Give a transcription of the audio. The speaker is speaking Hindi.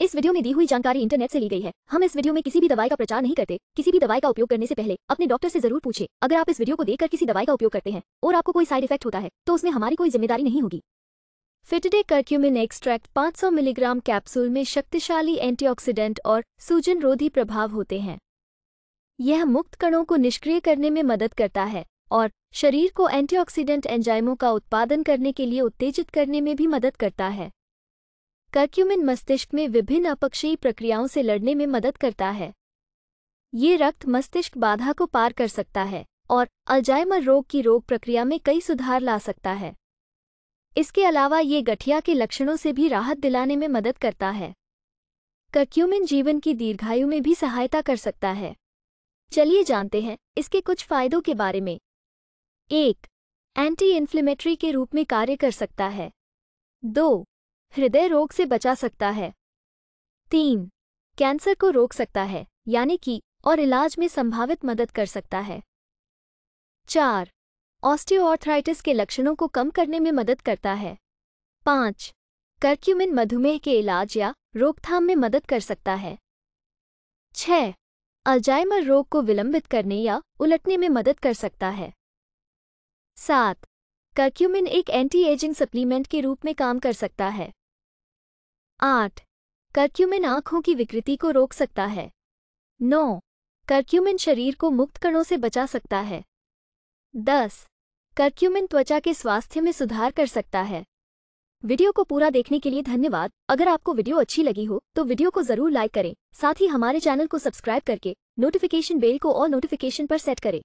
इस वीडियो में दी हुई जानकारी इंटरनेट से ली गई है हम इस वीडियो में किसी भी दवाई का प्रचार नहीं करते किसी भी दवाई का उपयोग करने से पहले अपने डॉक्टर से जरूर पूछे अगर आप इस वीडियो को देखकर किसी दवाई का उपयोग करते हैं और आपको कोई साइड इफेक्ट होता है तो उसमें हमारी कोई जिम्मेदारी नहीं होगी Fitday curcumin extract 500 milligram capsule में शक्तिशाली एंटीऑक्सीडेंट और सूजन रोधी प्रभाव होते हैं यह मुक्त कणों को निष्क्रिय करने में मदद करता है और शरीर को एंटीऑक्सीडेंट एंजाइमों का उत्पादन करने के लिए उत्तेजित करने में भी मदद करता है कर्क्यूमिन मस्तिष्क में विभिन्न अपक्षयी प्रक्रियाओं से लड़ने में मदद करता है ये रक्त मस्तिष्क बाधा को पार कर सकता है और अल्जाइमर रोग की रोग प्रक्रिया में कई सुधार ला सकता है इसके अलावा ये गठिया के लक्षणों से भी राहत दिलाने में मदद करता है कर्क्यूमिन जीवन की दीर्घायु में भी सहायता कर सकता है चलिए जानते हैं इसके कुछ फायदों के बारे में एक एंटी इन्फ्लेमेटरी के रूप में कार्य कर सकता है दो हृदय रोग से बचा सकता है तीन कैंसर को रोक सकता है यानी कि और इलाज में संभावित मदद कर सकता है चार ऑस्टियोआर्थराइटिस के लक्षणों को कम करने में मदद करता है पाँच कर्क्यूमिन मधुमेह के इलाज या रोकथाम में मदद कर सकता है छ अल्जाइमर रोग को विलंबित करने या उलटने में मदद कर सकता है सात कर्क्यूमिन एक एंटी एजिंग सप्लीमेंट के रूप में काम कर सकता है आठ कर्क्यूमिन आंखों की विकृति को रोक सकता है नौ कर्क्यूमिन शरीर को मुक्त कणों से बचा सकता है दस कर्क्यूमिन त्वचा के स्वास्थ्य में सुधार कर सकता है वीडियो को पूरा देखने के लिए धन्यवाद अगर आपको वीडियो अच्छी लगी हो तो वीडियो को जरूर लाइक करें साथ ही हमारे चैनल को सब्सक्राइब करके नोटिफिकेशन बेल को और नोटिफिकेशन पर सेट करें